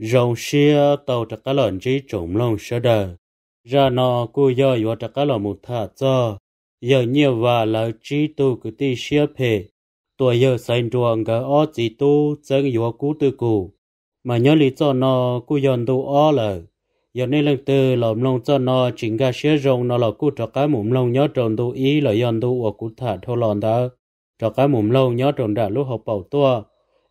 rồng xia tàu trạc cá lợn chỉ trộm lông sơ đờ ra nó cú do yếu trạc cá lợn một thả cho giờ nhiều và là chỉ tu cứ ti xia phê tuổi giờ sinh ruộng gỡ ó chỉ tu chân yếu cú tư cụ mà nhớ lý cho nó cú dọn tu ó lờ giờ nên lần từ lòm lông cho nó chính gà xia rồng nó là cú trạc cá mồm lông nhớ trộn tu ý là yon tu ở cú thả thô lòn đó trạc cá mồm lông nhớ trộn đã lúc học bảo tua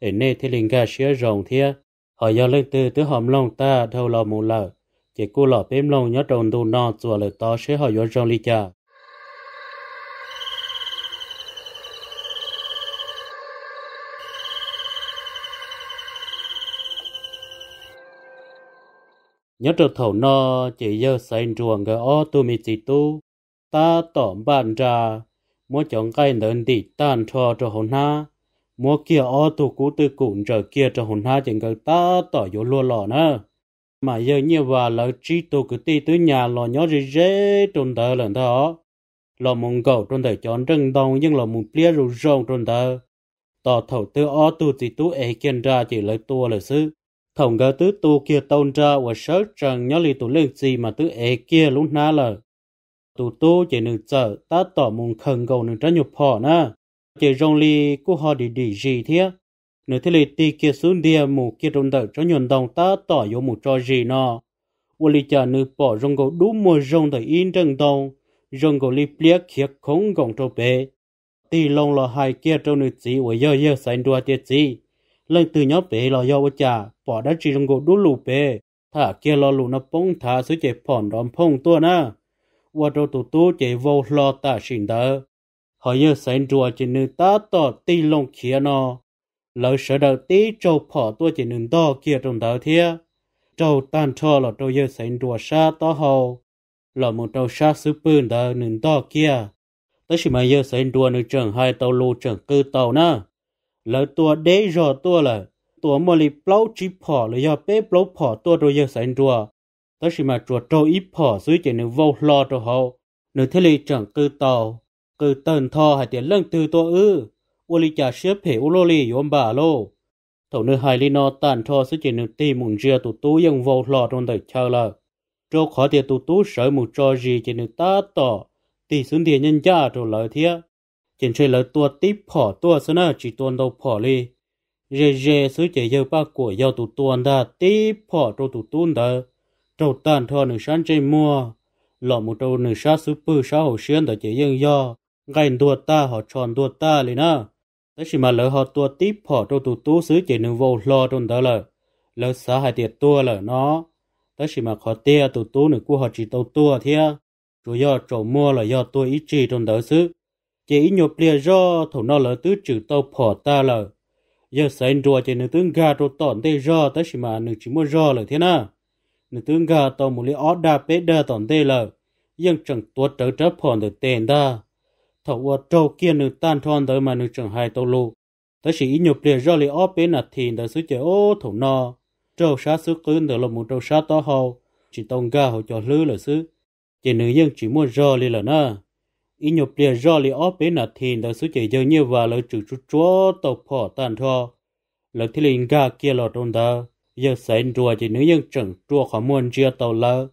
ở nơi thì linh gà xia rồng thiệt họ do lên từ từ hòm lông ta thâu lò mù lờ chỉ cô lò bếm lông nhớ trồng đồ nọ chùa lời to sẽ họ do rong ly cha nhớ trồng thầu nọ chỉ giờ xây ruộng gỡ ô tu mi chỉ tu ta tỏ bàn ra muốn chọn cây nền đi tan cho cho hồn ha mua kia ô tụ cú tư cụn trở kia cho hồn ha chẳng cần ta tỏ vô lua lò nữa mà giờ như và lỡ trí tụ cứ ti tới nhà lò nhỏ gì dễ trôn tờ lần đó lò mông cầu trôn tờ chọn rừng đông nhưng lò mông plia rù rong trôn tờ tỏ thầu tư ô tụ chỉ tú ế kiên ra chỉ lấy tua lời sư thổng gỡ tứ tu kia tôn ra và sớ trần nhó lì tụ lên gì mà tứ ế kia lúc na lờ tụ tu chỉ nương chờ ta tỏ mông khẩn cầu nương trái nhục phò na chỉ rong li của họ đi đi gì thế nếu thế thì tì kia xuống địa mù kia rong đợi cho nhuận đồng ta tỏ yếu mù cho gì nọ. ủa li chả nữ bỏ rong gấu đủ mùa rong đợi yên trần đồng rong gấu li plia kia không gọng cho bé. tì lòng là hai kia trong nữ chỉ và do yơ sánh đua tiết chỉ lần từ nhỏ bé lò yơ vợ cha bỏ đã chỉ rong gấu đủ lù bé. thả kia lo lù nó bông thả suy chế phòn đòn phong tua na ủa trâu tụ tụ chế vô lo ta xin đỡ họ yêu sinh rùa chỉ nữ ta tỏ tì lông kia nó lỡ sợ đầu tí trâu phỏ tua chỉ nữ to kia trong đầu thia trâu tan cho là trâu yêu sánh rùa xa to hầu là một trâu xa xứ bươn đầu nữ to kia tớ chỉ mà yêu sinh rùa nữ chẳng hai tàu lù chẳng cư tàu na lỡ tua đế rò tua là tua mò lì plau chỉ phỏ lỡ do bế plau phỏ tua trâu yêu sánh rùa tớ chỉ mà rùa trâu ít phỏ dưới chỉ nữ vô lo trâu hầu nữ thế lì chẳng cư tàu cứ tần thò hai tiền lưng từ tổ ư ô lì chả xếp phê ô lô lì yom bà lô thầu nữ hai lì nó tàn thò sẽ chỉ nương tì mùng rìa tụ tú yên vô lò trong đời chờ là cho khó tiền tụ tú sợ mù cho gì chỉ nương ta tỏ tì xuống tiền nhân gia trong lời thiê chỉ chơi lời tua tí phỏ tua sẽ nà chỉ tuôn đâu phỏ lì rìa rìa sứ chỉ yêu ba của yêu tụ tuôn đa tí phỏ trong tụ tuôn đa trâu tàn thò nửa sáng chơi mua lọ một trâu nửa sáng sứ bự sáng hồ xuyên đã chỉ yên do ngay đua ta họ chọn đua ta liền na tới khi mà lỡ họ tua tiếp họ trâu tụ tú xứ chỉ nương vô lo trong đó lỡ lỡ xã hai tiệt tua lỡ nó tới khi mà họ tia tụ tú nữa cua họ chỉ tàu tua thia chủ do chỗ mua là do tôi ít chỉ trong đó xứ chỉ ít nhộp lia do thổ nó lỡ tứ chữ tàu họ ta lỡ giờ sánh đua chỉ nửa tướng gà trong tọn tê do tới khi mà nửa chỉ mua do lỡ thế na nửa tướng gà tàu một lia ót đa pé đa tọn tê lỡ nhưng chẳng tua trở trở phòn được tiền ta thầu qua trâu kia nữ tan thon tới mà nữ chẳng hai tàu lù tới sĩ nhục liền ra li óp bên nạt thì tới xứ chế ô thổ no trâu xá xứ cứ tới là một trâu xá to hầu chỉ tông ga hầu cho lư là xứ chỉ nữ nhân chỉ muốn ra li là nà ý nhục liền ra li óp bên nạt thì tới xứ chế giờ như và lợi trừ chút chúa tàu phò tan thò lợi thì liền ga kia lọt trong ta giờ sánh rùa chỉ nữ nhân chẳng rùa khó muôn chia tàu lơ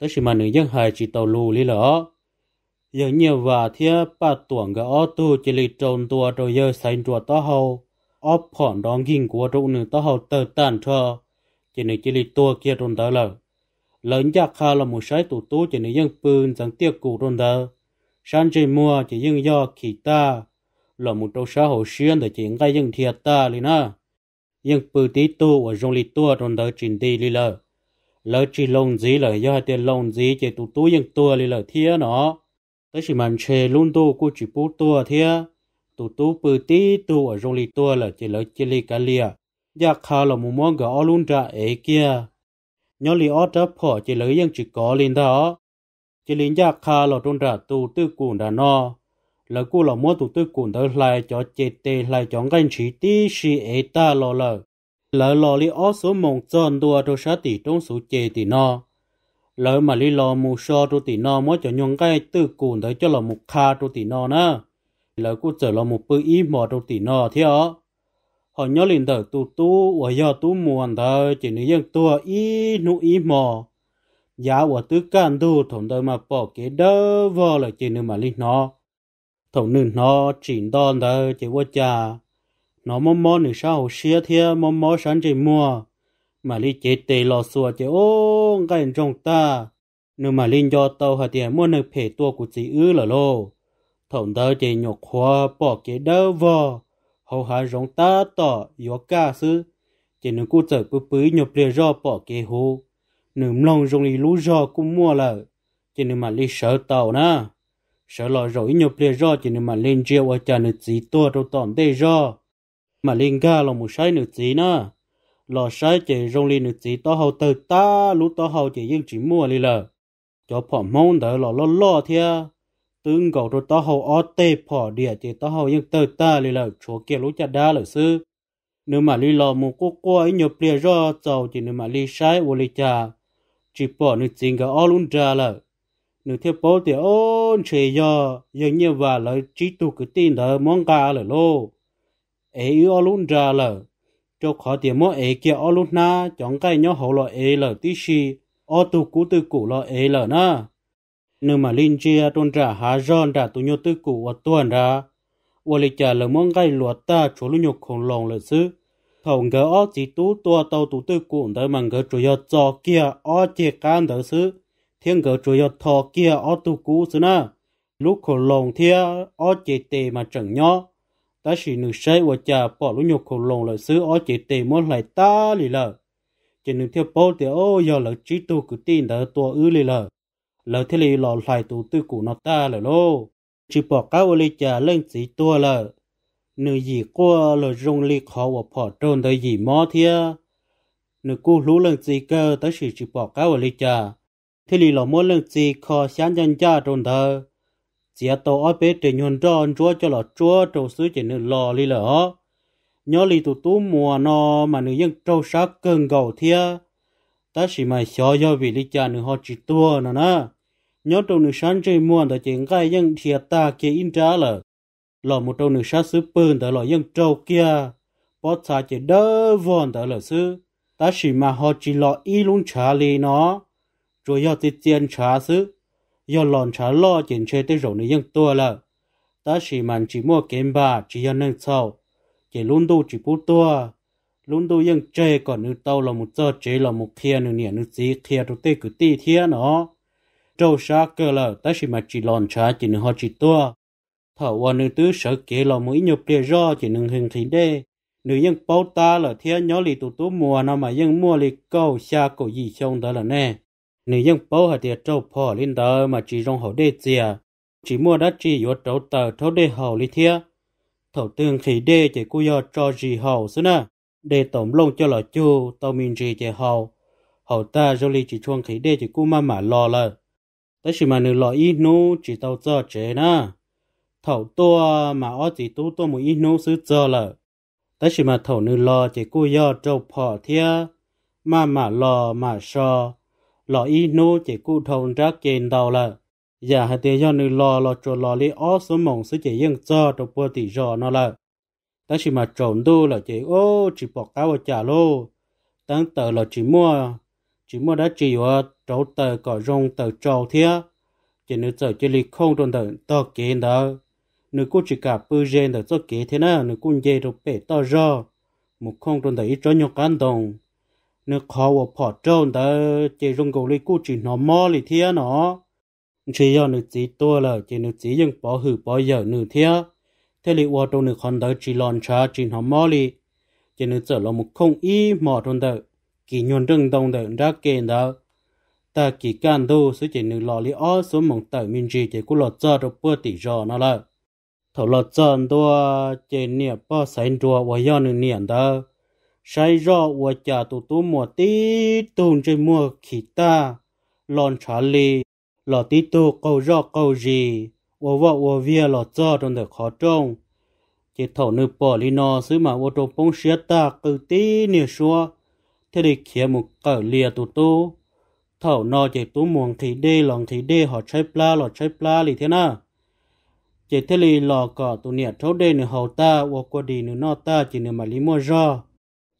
tới sĩ mà nữ nhân hai chỉ tàu lù li là giờ nhiều và thia ba tuồng cái ô tô chỉ lấy trộn tua rồi giờ xây chùa to hầu ô phòn đóng kinh của trụ nữ to hầu tờ tàn cho chỉ nữ chỉ lấy tua kia trộn tờ lờ lớn chắc khá là một sai tụ tú chỉ nữ dân pươn chẳng tiếc cụ trộn tờ sáng chỉ mua chỉ dân do kỳ ta là một trâu xã hội xuyên để chỉ ngay dân thiệt ta liền na dân pư tí tu ở trong lì tua trộn tờ trình đi lì lờ lỡ chỉ lông dí lỡ do hai tiền lông dí chỉ tụ tú dân tua lì lờ thia nó thế chỉ màn chê luôn tu cô chỉ bố tua thế tu tu bự tí tu ở trong lì tua là chỉ lấy chỉ lì cái lìa giờ dạ khá là một món gạo luôn ra ấy kia nhớ lì ở đó phở chỉ lấy những chỉ có liền đó chỉ lấy giờ dạ khá là trong ra tu tư cuốn đã no là cô là mua tu tư cuốn đó lại cho chế tê lại cho ngành chỉ tí xì ấy ta lo lợ lỡ lò lì ở số mộng tròn đua đồ sát tỷ trong số chế tỷ no lỡ mà lý lo mù so tu tì no mới cho nhung cái tư cùn thấy cho là mù kha tu tì no nữa lỡ cũng trở là mù bự ý mò tu tỉ no thế ó họ nhớ liền thở tu tu và do tu muộn thở chỉ nữ dân tua ý nụ ý mò giá và tứ can tu thổn đời mà bỏ cái đỡ vò là chỉ nữ mà lý nó thổn nữ nó chỉ đòn thở chỉ vô cha nó mò mò nữ sao hồ xia thế mò mò sáng chỉ mua mà li chế tê lo xua chế ô cái trong ta nếu mà linh do tàu hạt tiền mua nơi phê tua của chị ư là lô thổng tớ chế nhục hoa bỏ kế đau vò hầu hạ rong ta tỏ yếu ca sư chế nếu cô chở bứ bứ nhục lìa rò bỏ kế hô nếu lòng rong lì lú rò cũng mua là chế nếu mà li sợ tàu na sợ lo rồi nhục lìa rò chế nếu mà linh chiêu ở chân nữ chị tua đâu tỏm tê rò mà linh ga là một sai nữ chị na lò sai chỉ rong li nữ chỉ to hầu từ ta lú to hậu chỉ riêng chỉ mua li lờ cho phỏ mông đỡ lò lo lo thia tương cầu rồi to hậu o tê phỏ địa chỉ to hậu riêng từ ta li lờ chỗ kia lú chả đa lờ sư nếu mà li lò một cô cô ấy nhập lìa ro tàu chỉ nếu mà li sai vô li cha chỉ bỏ nữ chính cả o luôn ra lờ nữ thiệp bố thì ôn chỉ do dường như và lời chỉ tu cái tin đỡ mong cả lờ lô ấy o luôn ra lờ cho khó tiền mua ế kia ô lúc na chọn cái nhớ hậu lọ ế lở tí xì ô tu cú tư cũ lọ ế lở na nhưng mà linh chia tôn trả hà giòn trả tu nhô tư cũ ở tuần ra ô lịch trả lở mong cái lúa ta chỗ lúc nhục khổng lòng lở sư thầu ngỡ ô chỉ tú tua tàu tú tư cũ đỡ mà ngỡ chủ yếu cho kia ô chế can đỡ sư thiên ngỡ chủ yếu thọ kia ô tu cũ xứ na lúc khổng lòng thiên ô chế tề mà chẳng nhó ตาสีนุ่งใช้ว่าจะปอลุยกคนลงเลยซื้ออ้อเจตมดไหลตาลีเลยจะนึ่งเที่ยวปอเตอโอยาหลังจิตูกุตีนเดอตัวอื้อลีเลยแล้วเที่หล่อไหลตูตื้อกูนอตาเลยโลจีปอก้าวเลยจะเล่งสีตัวเลยนึ่งยี่กัวเลยรงลีขอว่าพอโดนเดอยี่มอเทียหนึ่งกูรู้เรื่องสีเกอตาสีจีปอก้าวเลยจะเที่หล่อมอเรื่องสีขอฉันยันจ้าโดนเดอ chỉ tổ ở bên trên nhuận cho anh chúa cho là chúa trâu sứ chỉ nữ lò li lỡ nhớ li tụ tú mùa nó mà nữ dân trâu sát cơn gầu thia ta chỉ mà xó do vì lý cha nữ họ chỉ tua nó nè nhớ trâu nữ sáng chơi mùa đã chỉ ngay dân thiệt ta kia in trả lợ lò một trâu nữ sát sứ bơn đã lò dân trâu kia bỏ xa chỉ đỡ vòn đã lợ sứ ta chỉ mà họ chỉ lò y luôn trả lì nó rồi do tiền trả sứ do lòn trả lo chuyện chơi tới rổ này dân tua là ta chỉ màn chỉ mua kem bà chỉ dân nâng sau chỉ luôn đu chỉ bút tua luôn đu dân chơi còn nữ tàu là một giờ chế là một kia nữ nhẹ nữ gì kia tụi tê cứ tê thiên nó Châu xa cơ là ta chỉ mà chỉ lòn trả chỉ nữ họ chỉ tua Thở qua nữ tứ sợ kế là mỗi nhiều bia do chỉ nữ hình khí đê nữ dân bao ta là thiên nhỏ lì tụi tụ mua nó mà dân mua lì câu xa cổ gì xong đó là nè nếu dân bố hạt địa trâu phò lên tờ mà chỉ rong hậu đê chìa chỉ mua đất chỉ yếu trâu tờ thâu đê hậu lý thia thổ tương khí đê chỉ cú yo cho gì hậu xứ nè đê tổng lông cho lọ chu tao mình gì chỉ hậu hậu ta rồi lý chỉ chuông khí đê chỉ cú mà mà lo lờ tới chỉ mà nữ lọ ít nô chỉ tao cho chế nè thầu tua mà ó chỉ tú tua một ít nô xứ cho lờ tới chỉ mà thầu nữ lo chỉ cú yo trâu phò thia mà mà lo mà so lọ y nô chỉ cụ thôn ra kênh đầu là giờ dạ, hai tiếng do nữ lò lò trộn lò li ó số mỏng số chỉ yên cho đồ bơ tỷ giò nó là ta chỉ mà trộn đô là chỉ ô chỉ bỏ cá vào chả lô tăng tờ là chỉ mua chỉ mua đã chỉ ở trâu tờ cỏ rong tờ trâu thia chỉ nữ giờ chỉ li không đồn tờ to kênh đó nữ cô chỉ cả bư gen tờ cho kế thế nào nữ cô dê đồ bể to do một không đồn tờ ít cho nhọc cán đồng nước khó vô bỏ trôn đó chỉ dùng cầu lấy cú chỉ nó mò lì thia nó chỉ do nước chỉ tua là chỉ nước chỉ dừng bỏ hử bỏ giờ nước thia thế lì vô trong nước còn đó chỉ lon cha chỉ nó mò lì chỉ nước trở là một không y mò trong đó kỳ nhuận rừng đông đó ra kề đó ta kỳ can đô số chỉ nước lò lì ó số mong tẩy minh chỉ chỉ cú lọt cho được bữa tỷ rò nó là thầu lọt cho đua chỉ niệm bao sánh đua và do nước niệm đó sai rõ của cha tụ tụ mùa tí tùng trên mùa khí ta lon trả lì lò tí tụ câu rõ câu gì ủa vợ ủa vía lò cho trong đời khó trông chỉ thổ nữ bỏ lì nó xứ mà ô tô bông xía ta cử tí nè xua thế đi khía một cỡ lìa tụ tụ thổ nó chỉ tụ muồng khí đê lòng khí đê họ chơi pla lò chơi pla lì thế nào chỉ thế lì lò cỏ tụ nè thấu đê nửa hầu ta ủa qua đi nửa nó ta chỉ nửa mà lì mua rõ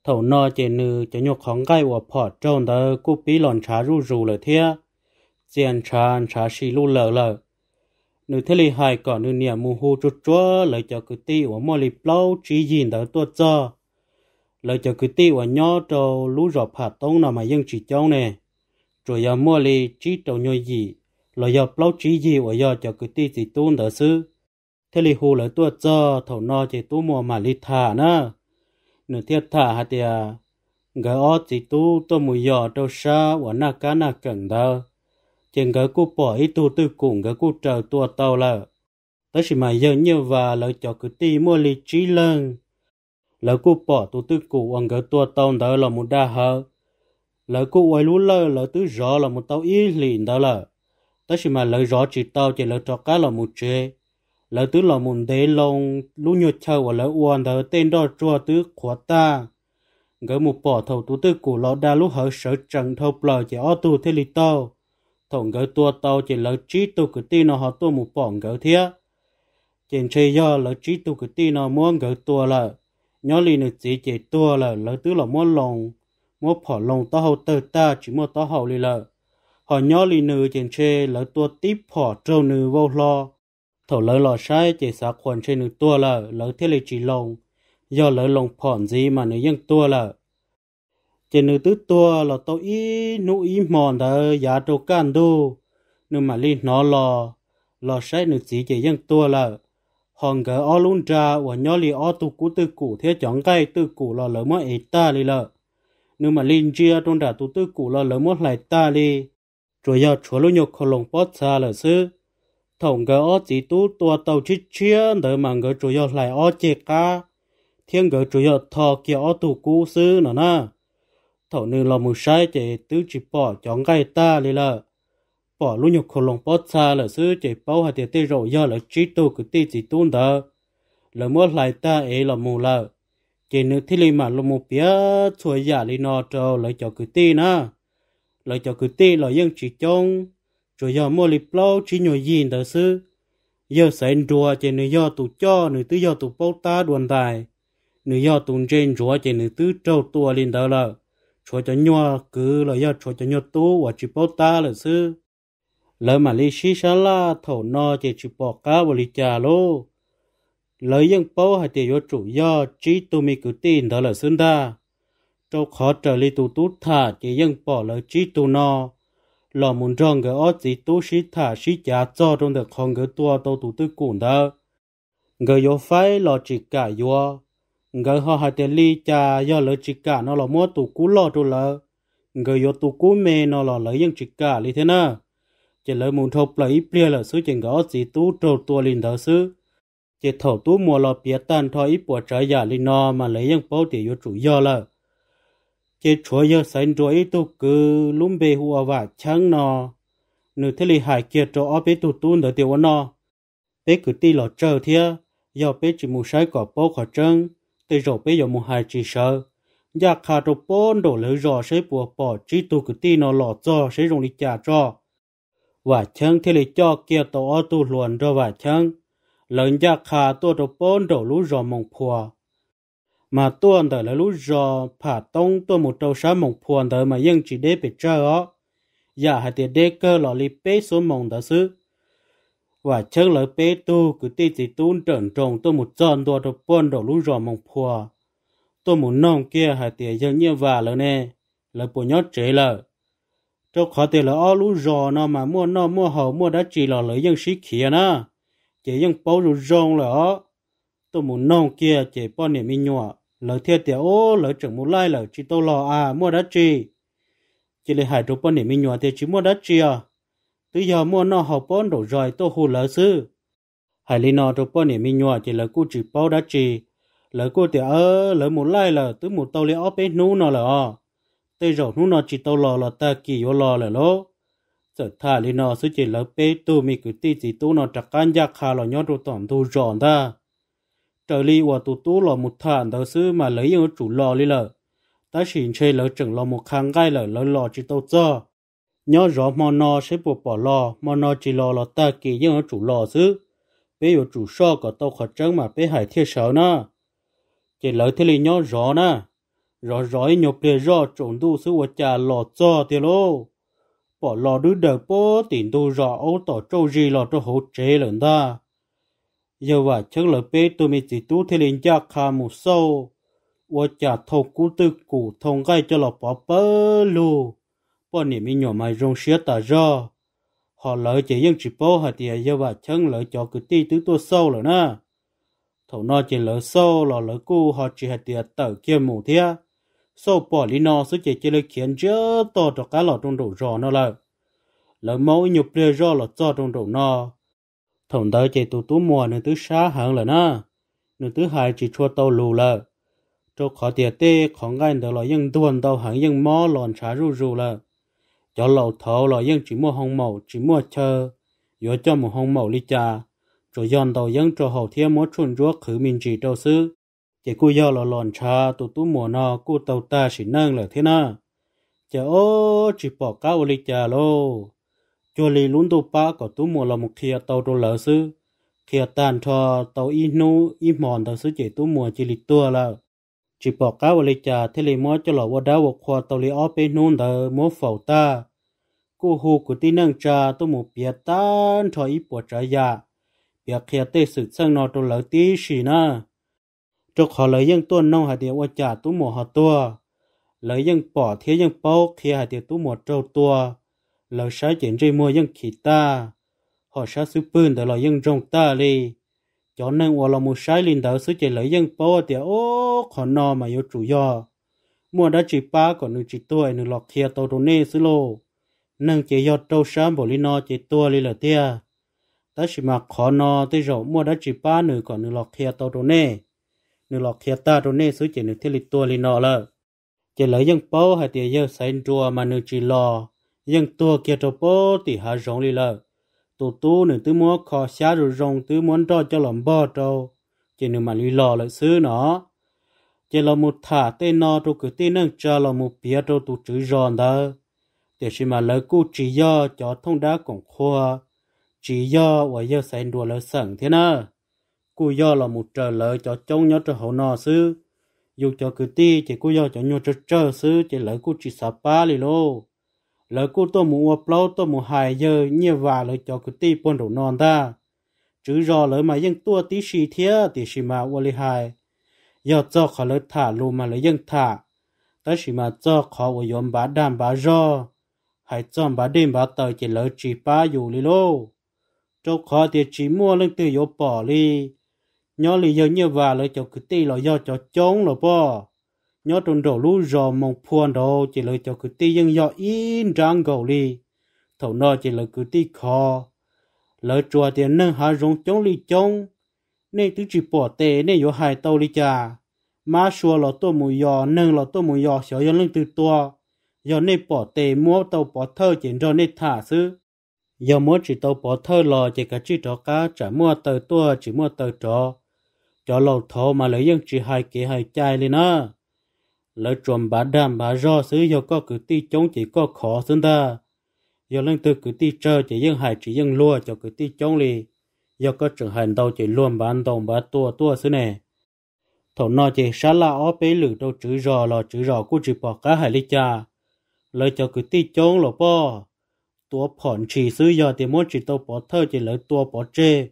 thầu nọ chế nư cho nhục khóng gai và phỏ trôn tờ cú bí lòn trá ru rù lờ thia chèn trà trà xì lu lờ lờ nư thế li hai cỏ nư niệm mù hù chút chúa lời cho cứ ti và mò lì plau chỉ gìn tờ tua cho lời cho cứ ti và nhỏ trâu lú rọ phạt tông nào mà yên chỉ cháu nè rồi giờ mò li chỉ trâu nhồi gì lời giờ plau chỉ gì và giờ cho cứ ti chỉ tuôn tờ sư thế li hù lời tua cho thầu nọ chế tu mò mà lì thả nữa nửa thiết thả hạt thì gỡ ó chỉ tu tôi mùi giò đâu xa và na cá na cần đó chừng gỡ cô bỏ ít tu tư cùng gỡ cô chờ tua tàu là tới khi mà giờ như và lợi cho cứ ti mua lý trí lên lợi cô bỏ tu tư cụ ông gỡ tua tàu đó là một đa hờ lợi cô quay lú lơ lợi tứ rõ là một tàu ý liền đó là tới khi mà lợi rõ chỉ tàu chỉ lợi cho cá là một chế lỡ tứ lò mùn đế lông lũ nhột chờ và lỡ uồn đỡ tên đo chua tứ khóa ta gỡ một bỏ thầu tú tư của lọ đa lũ hở sở trần thâu bờ chỉ ô tù thế lì tàu thổng gỡ tua tàu chỉ lỡ trí tù cử ti nó họ tua một bỏ gỡ thía trên chơi do lỡ trí tù cử ti nó muốn gỡ tua lợ nhó lì nữ chỉ chỉ tua lợ lỡ tứ lò muốn lòng mua bỏ lòng tao hậu tơ ta chỉ mua tao hậu lì lợ họ nhó lì nữ trên chơi lỡ tua tiếp bỏ trâu nữ vô lo thổ lỡ lò sai chỉ xã quần trên nước tua là lỡ thiết lệ chỉ lồng do lỡ lồng phòn gì mà nếu dân tua là trên nước tứ tua là tàu ý nụ ý mòn đó giá đồ can đu nhưng mà li nó lò lò sai nước chỉ chỉ dân tua là hòn gỡ o luôn trà và nhó li o tu cú tư cũ thế chọn cây tư cũ là lỡ mất ấy ta li lợ nhưng mà linh chia trong đà tu tư cũ là lỡ mất lại ta li rồi giờ chúa luôn nhục khổ lồng bót xa là sư thổng gỡ ó chỉ tu tua tàu chi chia đỡ mà gỡ chủ yếu lại ó chê ca thiên gỡ chủ yếu thọ kia ó thủ cú sư nó na thổ nữ là mù sai chế tứ chỉ bỏ chọn gai ta lì lợ bỏ lúc nhục khổ lòng bó xa là sư chế bảo hạt tiền tê rộ do là trí tu cứ tê chỉ tu đỡ lỡ mua lại ta ấy là mù lợ chế nữ thi lì mà lòng mù bía chuối giả lì nọ trâu lời cho cứ tì na lời cho cứ tì lời yên chỉ trông cho giờ mua lì plau chỉ nhồi yin đó sư giờ sen rùa chỉ nữ giờ tụ cho nữ tư giờ tụ bao ta đoàn tài nữ giờ tụ trên rùa chỉ nữ tư trâu tua lên đó là cho cho nhau cứ là giờ cho cho nhau tu và chỉ bao ta là sư lỡ mà lì xí xá la thổ no chỉ chỉ bỏ cá và lì trà lô lỡ dân bao hay chỉ vô chủ do chỉ tụ mi cử tin đó là xương đa, trâu khó trở lì tụ tút thả chỉ dân bỏ lỡ chỉ tụ no lò muốn tròn cái ở chỉ tu sĩ thả sĩ cha cho trong được con cái tua tàu tụ tư cũng đó người yêu phải lò chỉ cả yêu người họ hai tiền lì chà do lỡ chỉ cả nó là mua tụ cú lò tụ lờ, người yêu tụ cú mê nó là lỡ dân chỉ cả lý thế nào chỉ lỡ muốn thọc lấy bia là số chuyện gõ chỉ tu trâu tua lìn thờ sư chỉ thầu tu mua lò bia tan thôi ít bỏ trái giả linh nó mà lấy dân bao tiền yêu chủ do lỡ chế chúa giờ sánh chúa ấy tu cứ lúng bề hùa và chẳng nọ nửa thế lì hải kia cho ở bế tu tuôn đỡ tiểu nọ bế cứ ti lọ trơ thia giờ bế chỉ mù sai cỏ bố khỏi trơn tê rồi bế giờ mù hải chỉ sợ giờ khá đồ bốn đồ lỡ rò sẽ bùa bỏ chỉ tu cứ ti nọ lọ cho sẽ dùng đi trả cho và chẳng thế lì cho kia tổ ở tu luồn cho và chẳng lần giờ dạ khá tu đồ bốn đồ lũ rò mong phùa mà tôi anh là lúc giờ phả tông tôi một trâu sáng mộng phù anh mà yên chỉ để bị trơ ó dạ hai tiền đế cơ lọ li bế số mộng đó xứ và chân lời bế tu cứ tí tí tuôn trần trồng tôi một tròn đồ đồ bôn đồ lúc giờ mộng phù à. tôi muốn nông kia hai tiền dân như vả lỡ nè lỡ bộ nhót chế lỡ cho khó tiền là ó lúc giờ nó mà mua nó mua hậu mua đã chỉ là lỡ dân sĩ khía nó chỉ dân bao rủ rong lỡ tôi muốn nông kia chỉ bao niềm yêu lỡ thiệt tiểu ô lỡ chẳng mua lai lỡ chỉ tô lò à mua đất chi chỉ lấy hải đồ bón để mình nhòa thì chỉ mua đất chi à từ giờ mua nó học bón đồ rồi tô hù lỡ sư hải lý nó đồ bón để mình nhòa thì lỡ cô chỉ bao đất chi lỡ cô tiểu ơ lỡ mua lai lỡ từ một tàu lấy óp ấy nú nó lỡ từ rổ nú nó chỉ tô lò là ta kỳ vô lò là lỗ sợ thả lý nó sư chỉ lỡ bê tu mi cứ ti chỉ tu nó chặt can giác khá lỡ nhót đồ tổng thu rộn ta trợ lý và tụ tú là một thằng đầu sư mà lấy những chủ lò đi lờ ta xin chơi lỡ chừng lò một khang gai lỡ lỡ lò chỉ tàu cho nhớ rõ mò nó sẽ bộ bỏ lò mò nó chỉ lò là ta kỳ những chủ lò sư bây giờ chủ so có tàu khởi trắng mà bây hải thiệt sợ nữa chỉ lỡ thế là rõ nè rõ rõ nhộp để rõ trộn tu sư và trà lò cho thì bỏ lò đứa đợt bố tiền tu rõ ấu tỏ trâu gì lò cho hỗ chế lần ta giờ và chân là bé tôi mới chỉ tu thế liền cha khá một sâu và chả thầu cú tư cú thông gai cho là bỏ bơ lù bỏ niệm mi nhỏ mày rong xía tà ra họ lỡ chỉ dân chỉ bố hạt tiền giờ và chân lỡ cho cứ ti tứ tua sâu rồi nè thầu nó chỉ lỡ sâu là lỡ cú họ chỉ hạt tiền tờ kia mù thia sâu bỏ lý nó số chỉ chỉ lỡ khiến chớ to cho cá lọ trong đồ rò nó lỡ lỡ mẫu nhục lê rò là cho trong đồ nó thông đó chỉ tụ tú mùa nên tứ xa hàng là na nên tứ hai chỉ chua tàu lù là cho khó tiệt tê khó ngay được là nhưng tuần tàu hàng nhưng mò lòn xá rù rù là cho lẩu thầu là nhưng chỉ mua hồng màu chỉ mua chờ yếu cho một hồng màu lý trà rồi dọn tàu nhưng cho hậu thiên mua chuẩn rúa khử mình chỉ đầu sư chỉ cú do là lòn xá tụ tú mùa nó cú tàu ta chỉ nâng là thế na chả ô chỉ bỏ cao lý trà lô cho li lún tàu ba có tu mùa là một kia tàu đồ lỡ sư kia tàn cho tàu y nu y mòn tàu sư chỉ tu mùa chỉ lì tua là chỉ bỏ cá vào lì trà thế lì mua cho lọ vào đá vào khoa tàu li óp bên nôn tàu mua phẩu ta cô hù của tí nâng trà tu một bia tàn cho ít bỏ trả giá bia kia tê sự sang nọ tôi lỡ tí xì na cho họ lấy dân tuân nông hạt địa qua trả tu một hạt tua lấy dân bỏ thế dân bao kia hạt địa tu một trâu tua lỡ sợ chuyện rơi mua dân khí ta họ sợ sư bươn đó là dân rong ta đi cho nên họ là một sai linh đạo sư chỉ lấy dân bao thì ô khó nọ mà yêu chủ do mua đã chỉ ba còn nửa chỉ tuổi nửa lọt kia tàu đồ nê sư lô nâng chỉ do trâu sớm bỏ linh nọ chỉ tuổi li là tia ta chỉ mà khó nọ tới rồi mua đã chỉ ba nửa còn nửa lọt kia tàu đồ nê nửa lọt kia ta đồ nê sư chỉ nửa thiết li tuổi li nọ lợ chỉ lấy dân bao hay thì giờ sai rùa mà nửa chỉ lo ยังตัวเกียรติปติหาจงลีเลยตัวตู้หนึ่งตื้อมัวขอช้าหรือจงตื้อม้วนจอจะหลอมบ่อโตเจนึงมันลีลอเลยซื้อเนาะเจเรามุดถาเต้นอตัวคือเต้นนั่งจาเรามุดเปียตัวตัวจื้อจอนเด้อเดี๋ยวชิมาเลยกู้จีย่อจอท่องด้ากงครัวจีย่อว่าเยอะแสนดัวเลยสั่งเท่านะกูย่อเรามุดเจอเลยจอจงยอดจะหอนอซื้ออยู่จอคือตีเจกูย่อจอโยจะเจอซื้อเจเลยกูจีสาป้าเลยโล lỡ cô tôi muốn ốp lâu tôi muốn hài giờ như và lỡ cho cái tí bồn đồ non ta chứ do lỡ mà dân tua tí xì thế tí xì mà ô li hài giờ cho khó lỡ thả lù mà lỡ dân thả ta xì mà cho khó ô yếm bá đam bá do hãy cho bá đêm bá tờ chỉ lỡ chỉ bá dù lì lô cho khó thì chỉ mua lên từ yếu bỏ li nhớ lì giờ như và lỡ cho cái tí lỡ do cho chống lỡ bỏ nhớ trong đầu lũ rò mong phuan đó chỉ lời cho cứ ti dân dọ yên trang gầu li thầu nó chỉ lời cứ ti khó lời chùa tiền nâng hà rong chống li chống nên tứ chỉ bỏ tệ nên yếu hại tàu li cha má xua lọ tô mù yò nâng lọ tô mù yò xóa yò lưng từ tua yò nên bỏ tệ mua tàu bỏ thơ chỉ cho nên thả sư yò mua chỉ tàu bỏ thơ lò chỉ cả chỉ trò cá chả mua tờ tua chỉ mua tờ trò cho lầu thầu mà lấy dân chỉ hai kế hai chai lên á lỡ chuẩn bà đam bà do xứ do có cử ti chống chỉ có khó xứng ta do lên từ cử ti chờ chỉ dân hại chỉ dân lua cho cử ti chống lì do có trường hành đâu chỉ luôn bà ăn đồng bà tua tua xứ này thổ nọ chỉ xá là ó bế lử đâu chữ rò lò chữ rò cũng chỉ bỏ cá hải lý cha lỡ cho cử ti chống lò bò tua phỏn chỉ xứ do thì muốn chỉ tàu bỏ thơ chỉ lỡ tua bỏ chê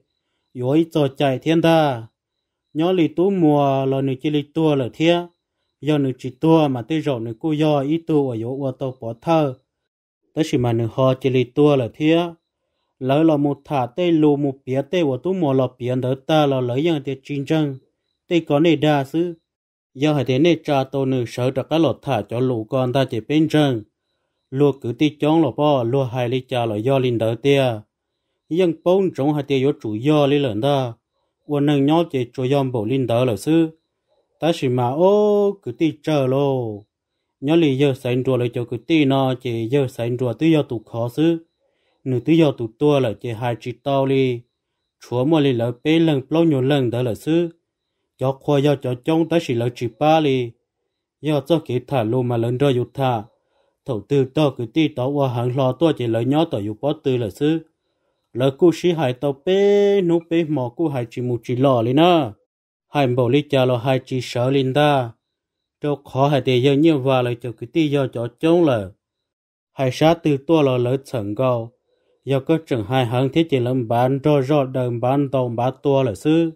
yếu cho chạy thiên ta nhó lì tú mùa lò nữ chỉ lì tua lỡ thiên do nữ chỉ tua mà tới rồi nữ cô do ít tua ở chỗ ô tàu bỏ thơ tới khi mà nữ họ chỉ lì tua là thế lấy là một thả tê lù một bia tê ở tu mò lọp bia đỡ ta là lấy những cái chiến tranh tê có nề đa xứ do hệ thế này cha tàu nữ sợ đặc cái lọt thả cho lũ con ta chỉ bên chân lúa cứ tê chống lọp bỏ lúa hai lì cha là do linh đỡ tê nhưng bốn trống hai tê yếu chủ do lì lợn ta quân nâng nhau chỉ cho yom bộ linh đỡ là xứ ta chỉ mà ô cứ ti chờ lô nhớ lì giờ sánh chùa lại cho cứ ti nó chỉ giờ sánh chùa tự do tụ khó xứ nửa tự do tụ tua là chỉ hai chỉ tao li chúa mua lì lỡ bên lần lâu nhiều lần đó là xứ cho khoa do cho chống ta chỉ lỡ chỉ ba li do cho kỹ thả lô mà lớn rồi dục thả thầu tư to cứ ti tao qua hàng lò tua chỉ lỡ nhớ tao dục bó tư là xứ lỡ cú sĩ hải tàu bê nụ bê mò cú hải chỉ một chỉ lò li nữa hai bộ lý cha lo hai chỉ sở linh ta cho khó hai tiền dân như và lại cho cái tí do cho chống lờ hai sát từ tua lo lỡ sẵn gầu do có trường hai hàng thiết chỉ lâm bán rồi do đầm bán đồng bán tua lỡ sư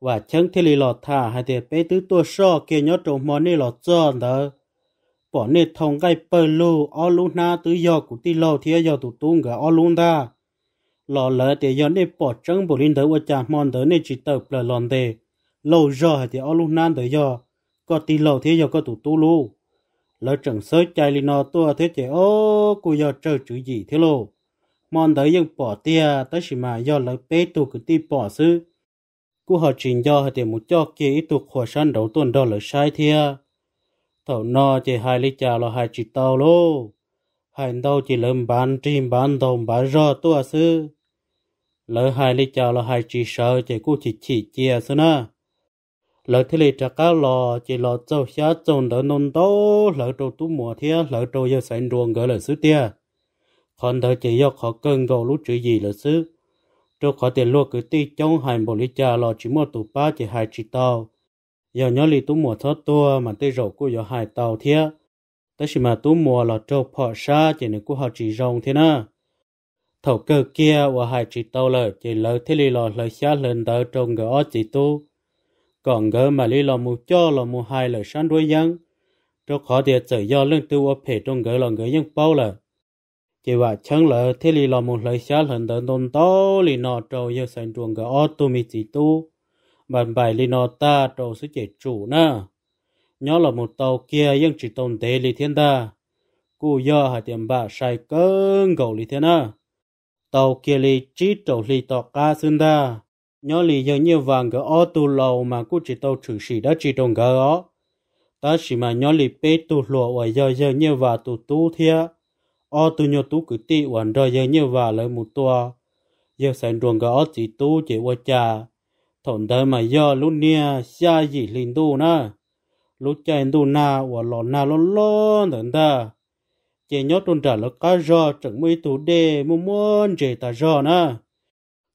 và chẳng thiết lý lọt thả hai tiền bé tứ tua so kia nhớ trộm món này lọt cho nữa bỏ nè thông cái bờ lu ở lu na tứ do của tí lo thiết do tụ tung cả ở lu ta lọ lỡ để do nè bỏ trắng bộ linh tới và chả mòn tới nè chỉ tập là lòn đề lâu giờ thì ở lúc nan tới giờ có tí lâu thế giờ có tụ tu lu lỡ chẳng sớ chạy lên nó tua thế chạy ô cô giờ chơi chữ gì thế lô mòn tới dân bỏ tia tới chỉ mà giờ lỡ bế tụ cứ ti bỏ sư cô họ trình giờ thì một cho kia ít tụ khỏa săn đầu tuần đó lỡ sai thia thầu no chạy hai lý trà là hai chị tàu lô hai đâu chỉ lầm bán chim bán đồng bán rò tua sư lỡ hai lý trà là hai chị sợ chạy cô chỉ chỉ chia sư na lỡ thế này cho cá lò chỉ lò châu xá trồng đỡ nông đó lỡ châu tú mùa thế lỡ châu giờ sản ruộng gỡ lỡ xứ tia còn đỡ chỉ do khó cần gầu lúc chữ gì lỡ xứ trâu khó tiền lúa cứ ti chống hành bộ lý cha lò chỉ mua tủ ba chỉ hai chỉ tàu giờ nhớ lì tú mùa thoát tua mà tây rổ của giờ hai tàu thế tới khi mà tú mùa là châu phò xa chỉ nên của họ chỉ rong thế na thầu cơ kia và hai chỉ tàu lỡ chỉ lỡ thế này lò lỡ xá lên đỡ trồng gỡ chỉ tu còn gỡ mà lý là mù cho là mù hai là sáng đuôi dân cho khó địa tự do lưng tư ở phê trong gỡ là gỡ dân bao là chỉ và chẳng lỡ thế lý là mù lời xa lần tấn tôn to lý nọ trâu dân sành chuồng gỡ ô tu mi chỉ tu bàn bài lý nọ ta trâu sẽ chế chủ nè nhớ là một tàu kia dân chỉ tồn tế lý thiên ta cú do hà tiền bà sai cơn gầu lý thiên à tàu kia lý chỉ trâu lý tọt ca xương ta nhớ lì giờ nhiều vàng gỡ ô tu lầu mà cũng chỉ tàu trừ sĩ đã chỉ đồng gỡ ó ta chỉ mà nhớ lì bê tù lụa và giờ giờ nhiều và tù tu thia ô tu nhớ tu cứ tị hoàn rơi giờ nhiều và lấy một tua giờ sản đường gỡ ó chỉ tu chỉ qua trà thổn đời mà giờ lúc nia xa gì linh tu na lúc chạy tu na và lọ na lọ lọ thằng ta chỉ nhớ tuần trả là cá rò chẳng mấy tu đê mua mua chỉ ta rò na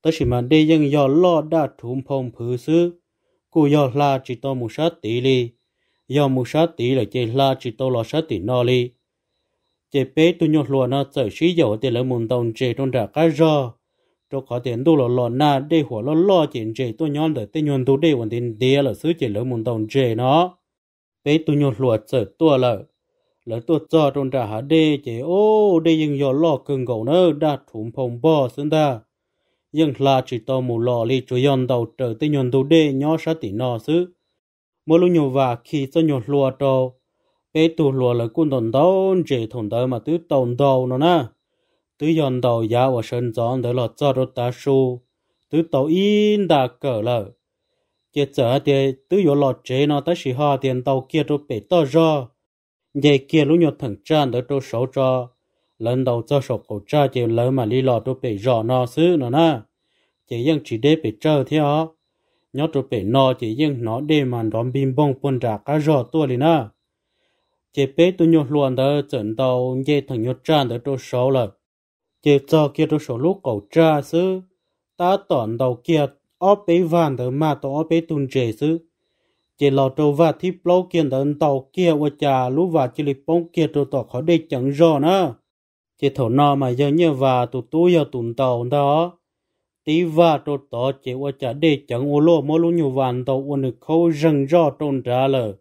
tới khi mà đây dân do lo đã thủng phong phứ xứ cô do la chỉ to một sát tỷ li do một sát tỷ là chỉ la chỉ to là sát tỷ no li chỉ bé tu nhốt lùa nó sợ sĩ dầu tiền là muốn đồng chế trong đã cá rò cho có tiền tu là lo na để đây หัว lo lo lo chuyện chế tu nhon để tên nhon tu để còn tiền đĩa là xứ chỉ là muốn đồng chế nó bé tu nhốt lùa sợ tua là là tua cho trong đã hà đê chỉ ô đây dân do lo cưng gầu nó đã thủng phong bò xứng ta nhưng là chỉ to mù lò li chú yon đầu trở tới nhon đồ đê nhỏ sát tỷ nọ xứ mỗi lúc nhiều và khi cho nhon lùa trâu bé tù lùa là quân đồn đâu chỉ thùng đó mà tứ tồn đầu nó na tứ yon đầu giá và sơn gió để lọt cho đốt ta su tứ tàu in đã cỡ lợ chỉ chờ thì tứ yếu lọt chế nó tới sĩ ho tiền tàu kia rồi bể to ra vậy kia lúc nhon thằng tràn đỡ trâu xấu cho lần đầu cho sổ khẩu tra chỉ lớn mà lý lọt tôi bị rõ nó xứ nó na chỉ riêng chỉ để bị trơ thế ó nhớ tôi bị nó chỉ riêng nó để mà đón bim bông quân trả cá rõ tôi liền na chỉ bé tôi nhớ luôn đó trận đầu dễ thằng nhớ trang đó tôi xấu là chỉ cho kia tôi số lúc khẩu tra xứ ta tỏn đầu kia ó bé vàng đó mà tôi ó bé tuân trẻ xứ chỉ lò trâu và lâu plau kiện tàu kia và trà lũ và chỉ lịch bông kia trâu tỏ khó để chẳng rõ nữa chỉ thổ nọ mà giờ như và tụ tú giờ tụn tàu đó tí và tụ tỏ chỉ qua trả để chẳng ô lô mô lô nhiều vạn tàu ô nực khâu rừng rõ trôn trả lờ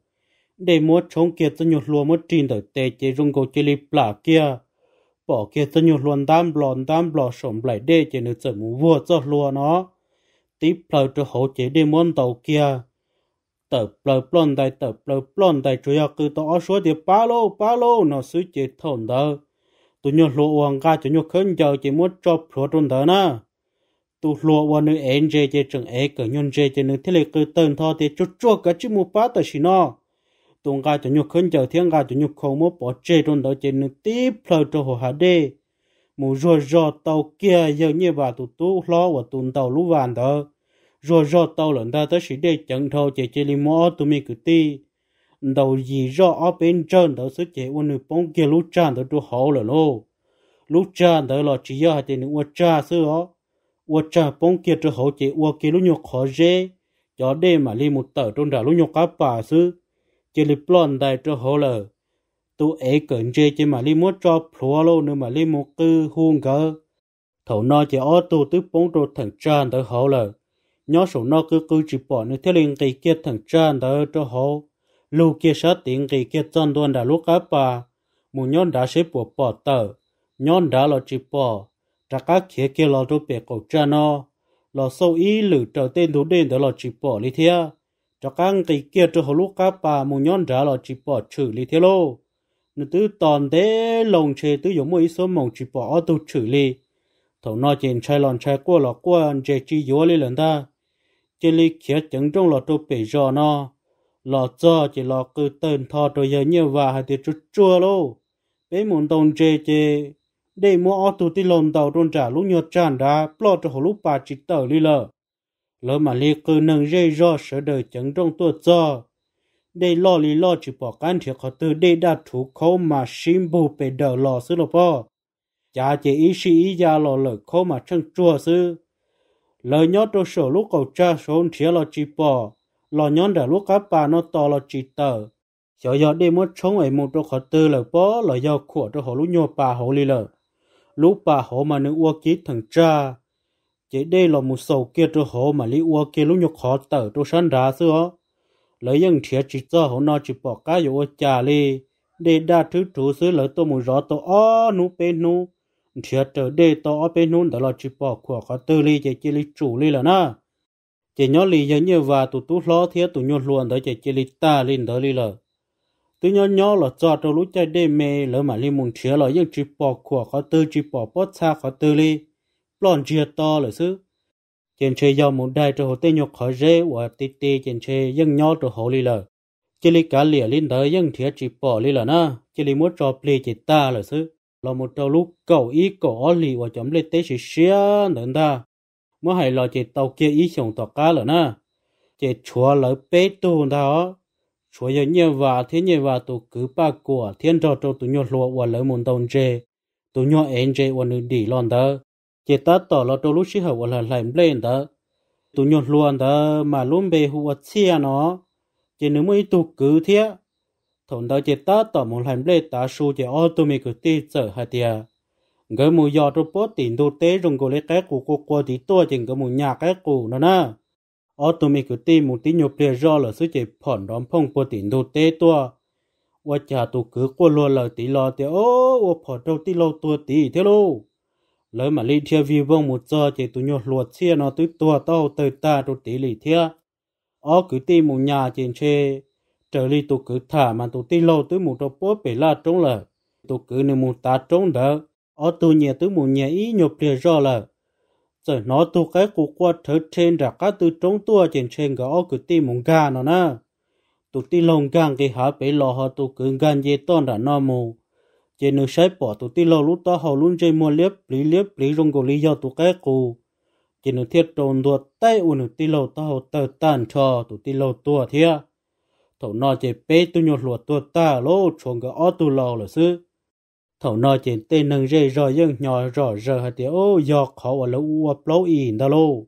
để mua chống kia tôi nhột lô mất trình tới tê chỉ rung cầu chỉ lịp lạ kia bỏ kia tôi nhột luôn tam lòn đám lò sống lại để chỉ nực sợ mù vua cho lúa nó tí plờ cho hậu chỉ để muốn tàu kia tập plờ plon đại tập plờ plon đại chủ yếu cứ tỏ số thì ba lô ba lô nó suy chỉ thổn đâu tụi nhau lụa hoàng ca tụi nhau khấn giờ chỉ muốn cho phù trung đó na tụi lụa hoàng nữ em dê dê trường em cỡ nhân dê dê nữ thế lệ cứ tên thọ thì chút chút cái chữ mua bát tới xí nó tụi ca tụi nhau khấn giờ thiên ca tụi nhau không muốn bỏ chê trung đó chỉ nữ tiếp lời cho hồ hà đê mù rò rò tàu kia giờ như bà tụi tú lo và tụi tàu lũ vàng đó rò rò tàu lần ta tới xí đê chẳng thọ chỉ chơi li mò tụi mình cứ ti đầu gì rõ ở bên trên đó số chế uống nước bóng kia lúc tràn đó tu hậu là lô lúc tràn đó là chỉ do hai tiền uống cha sư ó uống trà bóng kia tu hậu chế uống kia lúc nhục khó dễ cho đêm mà li một tờ trong đó lúc nhục cá bà sư chỉ li plon đại tu hậu là tu ấy cẩn chế chỉ mà li muốn cho phùa lô nữa mà li một tư hung cơ thầu nó chỉ ở tu tứ bóng đồ thằng tràn đó hậu là nhớ số nó cứ cứ chỉ bỏ nữa theo liền cái kia thằng tràn đó cho hậu lúc kia sợ tiếng kỳ kia chân tuân đã lúc áp bà, mù nhon đã xếp bộ bỏ tờ, nhon đã lo chỉ bỏ, trả các kia kia lo rút bè cổ cha nó, lo sâu ý lử trở tên thú đền đó lo chỉ bỏ lý thia, trả các kỳ kia trở hồ lúc áp bà mù nhon đã lo chỉ bỏ trừ lý thia lô, nữ tứ toàn thế lồng chế tứ giống mỗi số mong chỉ bỏ ở tu chữ lý, thầu nó chèn chai lon chai qua lọ qua anh chế chi yếu lý lần ta, chế lý khía chẳng trong lo tu bè giò nó lò cho chỉ lò cứ tên thọ rồi giờ như và hay thì chút chua lô bé muốn tông chê chê để mua ô tô ti lồng tàu trôn trả lúc nhọt tràn đã bỏ cho hồ lúc bà chỉ tờ đi lờ lỡ mà li cứ nâng dê do sở đời chẳng trong tua cho để lo lý lo chỉ bỏ can thiệt họ từ để đạt thủ khâu mà xin bù về đờ lò sư lô po chả chỉ ý sĩ ý gia lò lỡ khâu mà chân chua sư lời nhót đồ sổ lúc cầu cha sốn thiệt lò chỉ bỏ lo nhón đã lúc cá bà nó to lo chỉ tờ giờ giờ đi mất chống ấy một đôi khó tư là bó là giờ của đôi họ lúc nhô bà họ li lờ lúc bà họ mà nữ ua ký thằng cha chỉ đây là một sầu kia đôi họ mà li ua kia lúc nhô khó tờ đôi sân ra xưa lấy dân thiệt chỉ cho họ nó chỉ bỏ cá vô cha li để đa thứ chủ xứ lỡ tôi muốn rõ tôi ó nú bên nú thiệt tờ đây tôi ó bên nú đó là chỉ bỏ của khó tư li chỉ chỉ li chủ li là na chỉ nhớ lì giống như và tụ tú lo thế tụ nhớ luôn đó chỉ chỉ lì ta lên đó lì lờ tụ nhớ nhớ là cho trong lúc chơi đêm mê lỡ mà lì muốn chia là những chỉ bỏ của khó tư chỉ bỏ bớt xa khó tư lì lòn chia to là xứ trên chơi do muốn đại cho hồ tây nhục khỏi rễ và tít tít trên chơi dân nhớ cho hồ lì lờ chỉ lì cả lìa lên đó dân thiệt chỉ bỏ lì lờ na chỉ lì muốn cho play chỉ ta là xứ là một trong lúc cầu ý cầu lì và chấm lên tết chỉ xia nữa ta mới hay lo chỉ tàu kia ý sống tàu cá rồi nè chỉ chúa lỡ bế tu đó chúa giờ nhớ và thế nhớ và tụ cứ ba của thiên trò trâu tụ nhớ lo và lỡ muốn tông chê tụ nhớ anh chê và nữ đi lon đó chỉ ta tỏ lo trâu lúc xí hợp và là làm lên đó tụ nhớ luôn đó mà luôn bề hùa xe nó chỉ nếu mới tụ cứ thế thằng đó chỉ ta tỏ muốn làm lên ta su chỉ ô tụ mình cứ ti trở hai tiệt cái mù giò cho bố tiền đồ tế rồng cổ cái cụ cô qua thì to chừng cái mù nhà cái cụ nó nè ở tôi mình cứ tìm một tí nhộp lìa do là suy chế phỏng đón phong bố tiền đồ tế to và cha tôi cứ qua luôn là tí lo thì ô ô phỏn đâu tí lâu tua tí thế lô lỡ mà lý theo vì vong một giờ thì tụi nhộp luật xe nó tụi tua tàu tới ta tụi tí lý theo ở cứ tìm một nhà trên xe trở lý tôi cứ thả mà tôi tí lâu tới một đồ bố bể la trống lời tôi cứ nên một ta trống đỡ ở tu nhà tu mù nhà ý nhộp lìa rõ là rồi nó tu cái cụ qua thở trên ra cái tu trống tua trên trên cái ở cứ ti mùng ga nó nè tu ti lồng gang cái hả bể lò họ tu cứ gan dê ton ra nó mù trên nếu sai bỏ tu ti lò lúc ta hầu luôn chơi mua liếp lý liếp lý rong gò lý do tu cái cụ trên nếu thiết trồn đuột tay u nếu ti lò ta hầu tờ tàn cho tu ti lò tua thia thầu nó chỉ bế tu nhột lụa tua ta lô chuồng gõ tu lò là sư thầu nó chỉ tên nâng dây rồi nhưng nhỏ rõ rờ hạt tiếu ô do khó ở lâu ua lâu in đó lô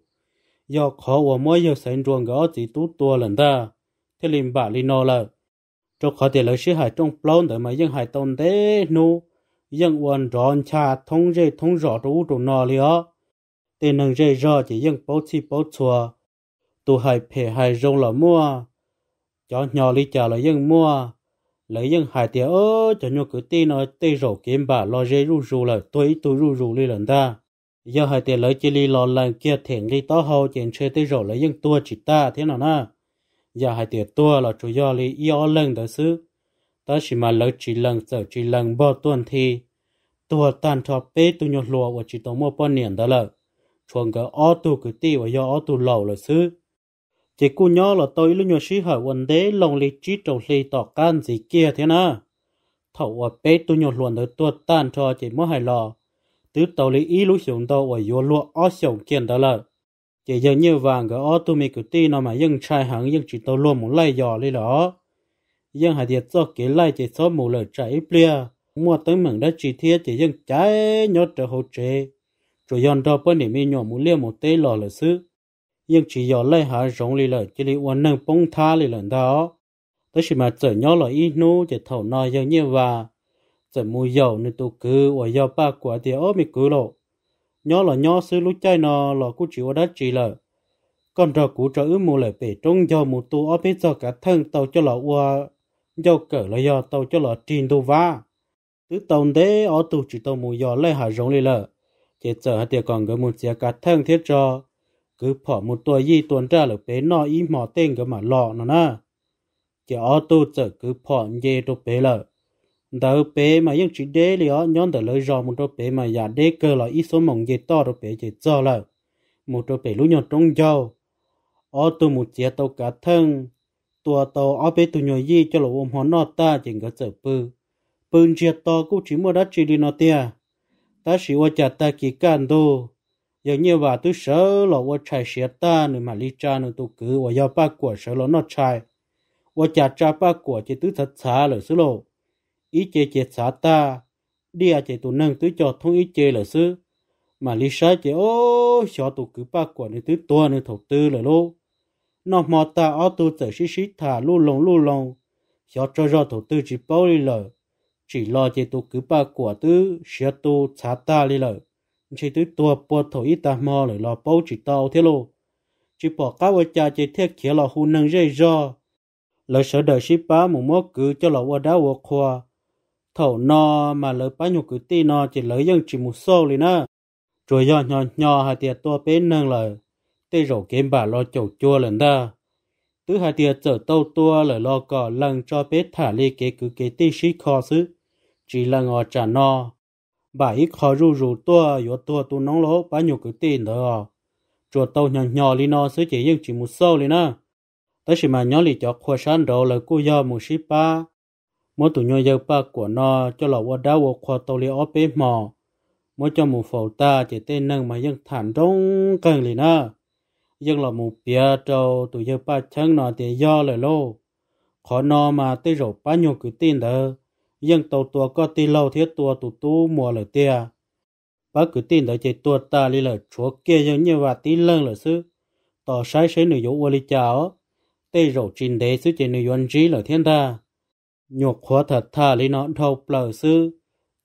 do khó ở mỗi giờ sánh ruộng gõ chỉ tú tua lần ta thế liền bà li nó là cho khó tiền lợi sư hải trong lâu để mà dân hải tông thế nu dân uẩn rọn cha thông dây thông rõ đủ đủ nó li ó tên nâng dây rõ chỉ dân bố chi bố chùa tu hải phê hải rông là mua cho nhỏ li trả là dân mua lấy dân hai tiếu ơ cho nhau cứ tin nói tê rổ kiếm bà lo dê ru ru là tôi tôi ru ru li lần ta giờ hai tiếu lấy chỉ li lo lần kia thiện li to hầu trên chơi tê rổ lấy dân tua chỉ ta thế nào na giờ hải tiếu tua là chủ do li yêu lần đó xứ ta chỉ mà lấy chỉ lần sợ chỉ lần bao tuần thì tua tan cho bé tu nhau lùa và chỉ tống mua bao niệm đó là chuồng cái ô tu cứ ti và do ô tu lầu là xứ chỉ cô nhỏ là tôi lúc nhỏ sĩ hỏi vấn đề lòng lý trí trầu lý tỏ can gì kia thế na thầu ở bé tôi nhỏ luôn tới tuột tan cho chỉ mới hài lò từ tàu lý ý lúc xuống tàu ở yếu lụa ó xuống kiện đó là chỉ giờ như vàng cái ó tôi mình cứ tin nó mà dân trai hẳn dân chỉ tàu luôn một lai dò lý đó dân hải điệt cho kế lai chỉ số một lời chảy plia mua tới mừng đã chỉ thiết chỉ dân trái nhớ trở hỗ trợ rồi dân đó bên này mình nhỏ muốn liều một tế lò lời xứ nhưng chỉ có lấy hạ rộng lì lợn chỉ lì uốn nâng bông tha lì lợn đó tới khi mà trở nhỏ là ít nu chỉ thầu nó giờ như và trở mua dầu nên tụ cư ở dầu bạc quả thì ốm mình cứ lộ nhỏ là nhau sư lúc chơi nó là cũng chỉ ở đất chỉ là còn rồi cũng trở ước mua lại bể trong dầu một tụ ốm biết do cả thân tàu cho là ua dầu cỡ là dầu tàu cho là trình đồ va tứ tàu thế ở tụ chỉ tàu mua dầu lấy hạ rộng lì lợn chỉ chở thì còn cái một chiếc cả thân thiết cho cứ bỏ một tuổi gì tuần tra là bé nọ ý mò tên cái mà lọ nó nè chỉ ở tu chở cứ bỏ gì cho bé là đỡ bé mà những chỉ đấy li ở nhóm đỡ lấy rò một đôi bé mà giả đế cơ là ít số mỏng gì to đôi bé chỉ cho là một đôi bé lúc nhỏ trong dâu ở tu một chiếc tàu cá thân tua tàu ở bé tu nhỏ gì cho là ôm hòn nọ ta chỉ có chở bự bự chiếc tàu cũng chỉ mua đất chỉ đi nọ tia ta chỉ ô chặt ta kỳ can đâu giờ như bà tôi sợ là vợ trai sẽ ta nữa mà lý cha nữa tôi cứ vợ giao ba của sợ là nó trai vợ cha cha ba của chỉ tôi thật xa là xứ lộ ý chế chế xa ta đi à chế tôi nâng tôi cho thông ý chế là xứ mà lý sai chế ô sợ tôi cứ ba của nữa tôi tua nữa thầu tư là lô nó mò ta ở tôi tự xí xí thả lu lồng lu lồng sợ cho ra thầu tư chỉ bao đi lời chỉ lo chế tôi cứ ba của tôi sợ tôi xa ta đi lời chỉ tới tua bộ thổ ít ta mò rồi lò bố chỉ tàu thế lô chỉ bỏ cá vợ cha chỉ thiết kia lò hù nâng dây do lỡ sợ đời ship bá mù mò cứ cho lò vợ đá vợ khoa thầu nò mà lỡ bá nhục cứ ti nò chỉ lỡ dân chỉ mù sâu lì nè rồi do nhò nhỏ hai tiệt tua bên nâng lời tê rổ kiếm bà lo chầu chua lần ta tứ hai tiệt trở tàu tua lỡ lo cò lần cho bé thả ly kế cứ kế ti sĩ khó xứ chỉ là ngò trả no bà ít khó rù rù tua yo tua tu nóng lỗ bà nhiều cái tiền đó chùa tàu nhỏ nhỏ lì nó sứ chỉ nhưng chỉ một sâu lì nó tới khi mà nhỏ lì cho khóa san đồ là cô do một ship ba mỗi tụ nhau yêu ba của nó cho là qua đá vô khoa tàu lì ở bên mò mỗi cho một phẩu ta chỉ tên nâng mà dân thản đông cần lì nó dân là một bia trâu tụ yêu ba chân nó thì do lời lô khó nó mà tới rồi ba nhiều cái tiền đó nhưng tàu tua có tì lâu thiết tua tụ tu mùa lở tia bác cứ tin tới chạy tua ta lì lở chúa kia giống như và tí lân lở sư tỏ sai sấy nửa yếu ô li cháo tê rổ trình đế sư chạy nữ yếu trí lở thiên ta nhục hóa thật thà lì nón thâu bờ sư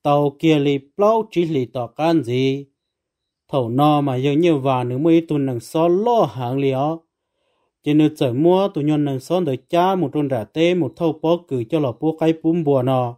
tàu kia lì plau trí lì tỏ can gì thầu no mà giống như và nửa mươi tuần nằng xó lo hàng lió chỉ nữ chở mua tụi nhân nằng xó tới cha một trôn rả tê một thâu bó cử cho lọ bố cái bún bùa nọ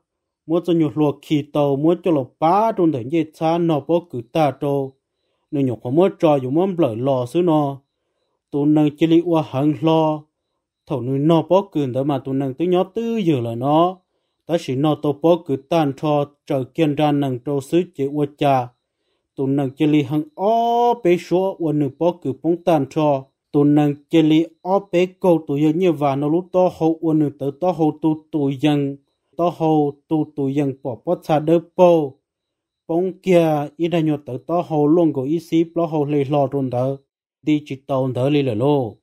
mua cho nhiều lúa khí tàu mua cho lọ ba trong thời gian xa nó bó cử ta trâu nên nhục có mua trò dù mua lợi lò xứ nó tu nâng chỉ lý qua hàng lò thầu nữ nó bó cử đó mà tu nâng tới nhỏ tư giờ là nó ta chỉ nó tàu bó cử tan cho trở kiên ra nâng trâu xứ chỉ qua cha tu nâng chỉ lý hàng ó bế số qua nữ bó cử phóng tan cho tu nâng chỉ lý ó bế câu tụ dân như và nó lúc to hậu qua nữ tới to hậu tu tụ dân to hồ tu tu dân bỏ bó xa đơ bô bóng kia ý đa nhột tớ to hồ luôn của ý xí bó hồ lì lò trôn tớ đi chỉ tàu tớ lì lờ lô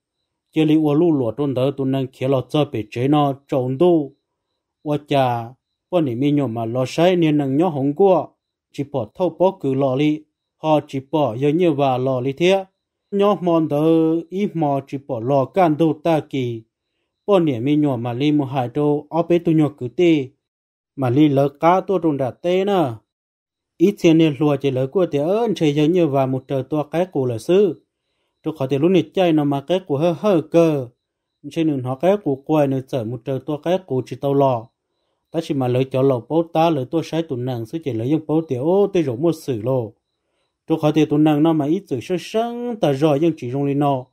chỉ lì ua lù lùa trôn tớ tu nâng kia lò cho bể chế nó trộn tu ua chà bọn nỉ mi nhộm mà lò sáy nên nâng nhó hồng của chỉ bỏ thâu bó cử lò lì họ chỉ bỏ yếu như và lò lì thế nhó mòn tớ ý mò chỉ bỏ lò can đô ta kỳ bọn nè mi nhỏ mà li mu hai đô ở bên tu nhỏ cứ tê mà li lỡ cá tua trong đã tê nữa, ít tiền nên lùa chỉ lỡ của tiền ơn chơi chơi nhiều và một trời tua cái cụ là sư tôi khỏi thể lúc này chơi nó mà cái cụ hơi hơi cơ chơi đường họ cái cụ quay nên sợ một trời tua cái cụ chỉ tao lò ta chỉ mà lỡ cho lầu bố ta lỡ tua sai tụ nàng sư chỉ lỡ những bố tiền ô tôi rồi mua xử lô tôi khỏi thể tụ nàng nó mà ít tuổi sơ sân ta rồi nhưng chỉ rong lên nó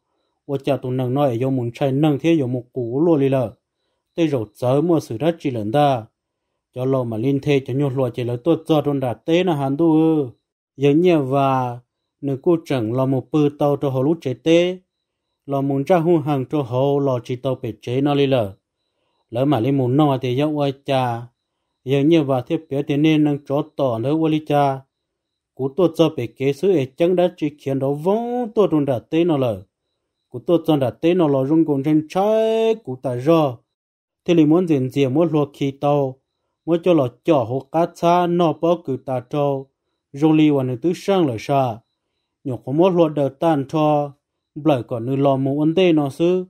我家都能 nói yo muốn chạy năng thế yo một cú lô li lờ tê rổ chớ mua sự đất chỉ lần ta cho lo mà linh thế cho nhột lo chỉ lỡ tuột cho đồn đà tê là hàn tu giống như và nữ cô chẳng lo một bự tàu cho hồ lút chế tê lo muốn ra hung hàng cho hồ lo chỉ tàu bể chế nó li lờ lỡ mà linh muốn nói thì yo ôi cha giống như và thiết bé thì nên nâng chó tỏ lỡ ôi cha cú tuột cho bể kế sứ chẳng đã chỉ khiến đó vong tuột đồn đà tê nó lờ cụ tôi chọn đã tế nó lo rung cùng trên trái cụ ta rơ thế là muốn diện diện muốn lo khí tàu muốn cho lo chỏ hồ cá cha nó bỏ cụ ta cho, rung li hoàn nữ tứ sang lời xa nhọc có muốn luộc đợt tan cho bởi còn nữ lo muốn ấn tê nó xứ,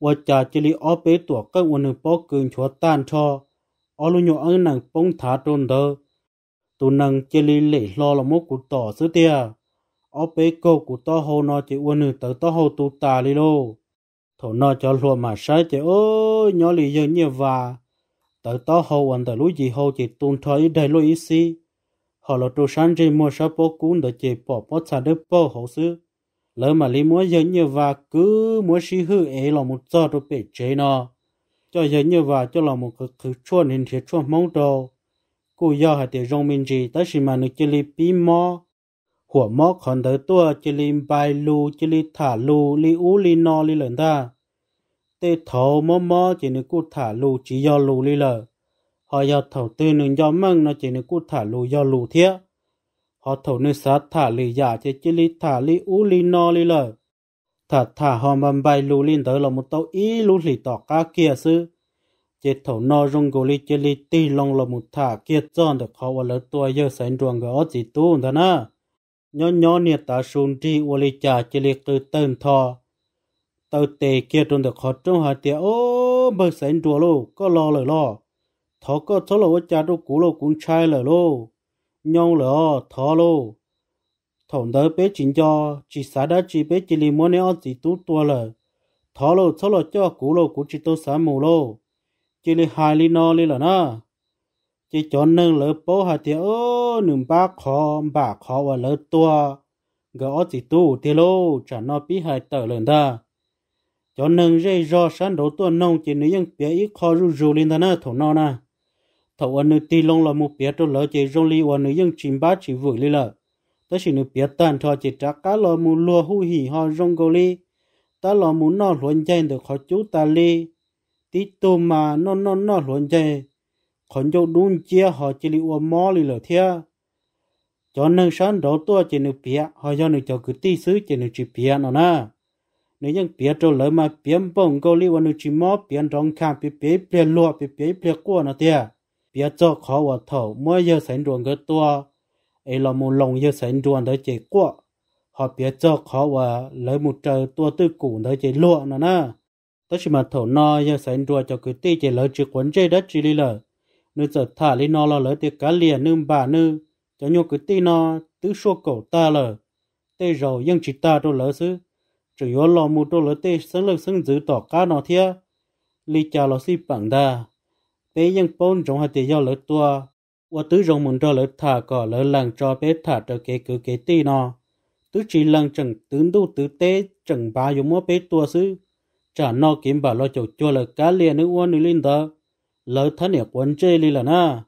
và cha chỉ li ở bế tuổi các quân nữ bỏ cụ chúa tan cho ó luôn nhọc ăn nàng bông thả trôn đơ tụ nàng chỉ li lệ lo là mốt cụ tỏ sư tia ở bế cô của tao hồ nó chỉ uôn nữ tới tao hồ tụt tà đi lô thổ nó cho luôn mà sai chỉ ơi nhỏ lì dơ nhiều và tới tao hồ anh tới lối gì hồ chỉ tuôn thôi đầy lối ý si họ là tu sáng chỉ mua sắm bố cún để chỉ bỏ bỏ xả đứt bố hồ sư lỡ mà lý mua dơ nhiều và cứ mua si hư ấy là một giờ đồ bể chế nó cho dơ nhiều và cho là một cái thứ chua nên thiệt chua mong đồ cô giờ hãy để rong mình gì tới khi mà nước chơi li pi mò หัวมอกขอนเดอตัวจิลิมไปลูจิลิถาลูลิอูลินอลิเหลินตาเตทอมอมอจินึกูถาลูจิยอลูลิเลหอยาเถาตื่นหนึ่งยอมั่งนะจินึกูถาลูยอลูเทียหอเถานึสัตถาลิยาเจจิลิถาลิอูลินอลิเลถ้าถ้าหอมบันไบลูลินเตอเรามุตโตอีลูหลีต่อกาเกียซื้อเจตเขานอรงกุลิเจลิตีลงลมุท่าเกียจจอนเด็กเขาวันละตัวเยอะแสนดวงก็อจิตูนะนะ nhỏ nhỏ nè ta xuống đi ô lì chả chỉ lì từ tên thò, tàu tề kia trong được họ trong hạt tiệt ô bơ sến đùa lô có lo lời lo thò, có thọ lô cha đâu cũ lô cũng chai lời lô nhau lỡ thò lô thổn đỡ bế chính cho chỉ xả đã chỉ bế chỉ lì mua neo chỉ tú tua lờ thò lô thọ lô cho cũ lô cũng chỉ tô xả mù lô chỉ lì hài lì no lì lờ na chỉ cho nâng lỡ bố hà thì ô nương ba khó ba khó và lỡ tua gỡ chỉ tu thì lô chả nó bị hại tờ lần ta cho nâng dây do sáng đầu tuần nông chỉ nữ nhân bé ít khó rú rú lên ta thổ nó nè thổ anh nữ tì lông là một bé trong lỡ chỉ rong li và nữ nhân chìm bá chỉ vùi li lợ ta chỉ nữ bé tàn thọ chỉ trả cá lò mù lùa hu hỉ ho rong gô li ta lò mù nó luận dây được khó chú ta li tí tu mà nó nó nó luận dây còn cho đun chia họ chỉ li uo mò li lở thia cho nên sáng đầu tua chỉ nửa bia họ cho nửa cho cứ tí xứ chỉ nửa chỉ bia nó nè nếu những bia trâu lỡ mà bia bông câu li uo nửa chỉ mò bia trong khang bia bia bia lụa bia bia bia cua nó thia bia cho khó vào thầu mua giờ sánh ruộng cái tua ấy là một lòng giờ sánh ruộng đó chỉ cua họ bia cho khó vào lấy một trời tua tư củ đó chỉ lụa nó nè tất nhiên mà thầu no giờ sánh ruộng cho cứ tí chỉ lỡ chỉ quấn chơi đất chỉ li lờ nếu giờ thả lên nó là lỡ tiền cá liền nương bà nư cho nhau cứ tin nó tứ số cổ ta lờ tê rồi nhưng chỉ ta đâu lỡ xứ chỉ có lò mu đâu lỡ tê sân lực sân giữ tỏ cá nó thia li cha lo si bằng đa bé nhưng bôn trong hai tiền giao lỡ tua và tứ rồng muốn cho lỡ thả cỏ lỡ lần cho bé thả cho kế cứ kế tin nó tứ chỉ lần chẳng tứ đu tứ tê chẳng ba dùng mua bé tua xứ chả nó kiếm bà lo chầu chua lỡ cá liền nữa uốn nữa lên đó lỡ thân ở quân chơi li là na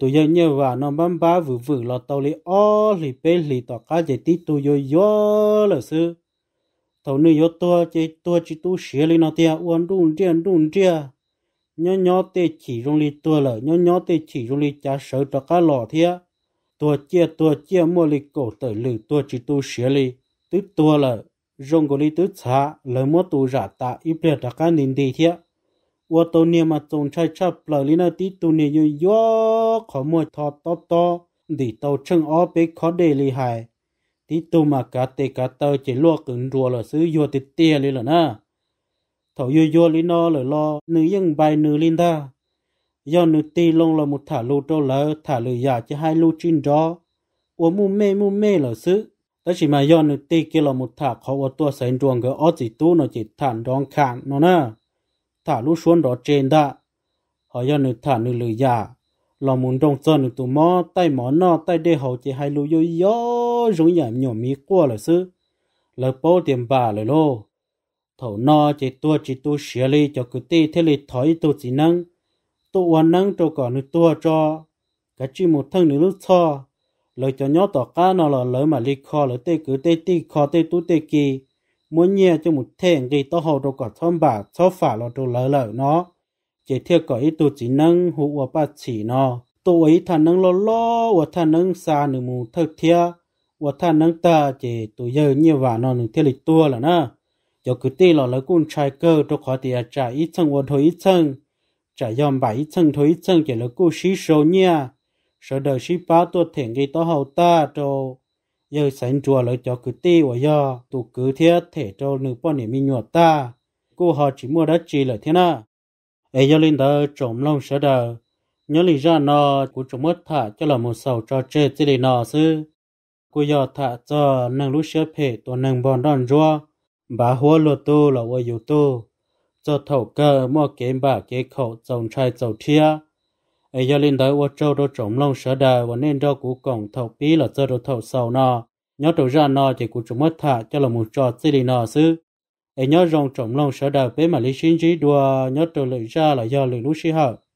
tôi giờ nhớ và nó bám bá vừa vừa lọt tàu li ó lì bê lì tọa cá gì tí tôi yo yo là sư thầu nữ yo tua chơi tua chỉ tu sửa li nó tia uốn đun tiền đun tia nhó nhó tê chỉ rong li tua lỡ nhó nhó tê chỉ rong li cha sợ tọa cá lọ thia tua chia tua chia mua li cổ tử lử tua chỉ tu sửa li tứ tua lỡ rong của li tứ xa lỡ mô tu giả tạ ít bia tọa cá nín đi thia วัตัวเนี่ยมารงใช้ชอบเปล่าลินาติตัวเนี่ยอยู่ยอขอมวยทอตอตอดีตัวชึงอ้อไปขอเดลีหายทีตัวมากาเตกาเตอเจลวกกึ่งรัวเลยซื้อยัวติเตียเลยเหรอนะถอยโยลินอเลยรอ นึยังใบนึลินดาย้อนนึตีลงเราหมดถาลูโตแล้วถาเลยอยากจะให้ลูจินจอวัวมุมเม่มุมเม่เหยซื้อแต่ชิมาย้อนนึตีกิโลหมดถาเขาว่าตัวเสนดวงก็อ้อจิตู้หน่อยจิตฐานดองขางเนาะนะ thả lũ xuống đó trên đã họ yêu nữ thả nữ lười già lòng muốn đông sơn nữ tụ mò tay mò nọ tay đê hậu chỉ hai lũ yêu yo rung nhảy nhỏ mí qua lời sư lời bố tiền bà lời lô thầu nọ chỉ tua chỉ tu xía li cho cứ tê thế li thói tu chỉ năng tu uốn năng cho cả nữ tua cho cái chỉ một thân nữ lúc cho lời cho nhó tỏ cá nó là lời mà li kho lời tê cứ tê tê kho tê tu tê kỳ muốn nhẹ cho một thèn gì to hồ đâu có thon bà cho phả lo đồ lỡ lỡ nó chỉ theo có ý tu chỉ nâng hụ ở ba chỉ nó tu ấy thà nâng lo lo và thà nâng xa nửa mù thật thia và thà nâng ta chỉ tu giờ như vả nó nửa theo lịch tua là na cho cứ tê lo lỡ cún trai cơ đâu có tiền trả ít chân và thôi ít chân trả dòm bà ít chân thôi ít chân chỉ lỡ cú xí số nhẹ, sợ đời xí phá tu thèn gì to hồ ta đồ giờ sánh chùa lấy cho cứ tê của giờ tụ cứ thiết thể cho nữ bọn để mình nhuột ta cô họ chỉ mua đất chỉ là thế nào ấy giờ lên đó trộm lòng sợ đờ nhớ lý ra nó của chúng mất thả cho là một sầu cho chết chỉ để nó sư cô giờ thả cho nàng lúc sửa phê tổ nàng bọn đòn rua bà hua lột tu là vô yếu tu cho thầu cơ mua kiếm bà kế khẩu chồng trai dầu thia ai giờ lên tới ô châu đô trống lông sở đời và nên đo cú cổng thầu bí là do đồ thầu sầu nọ nhớ đầu ra nọ thì cụ trống mất thả cho là một trò chơi lì nọ xứ ai nhớ rong trống lông sở đời với mà lý sinh trí đua nhớ đầu lưỡi ra là do lưỡi lũ sĩ hợp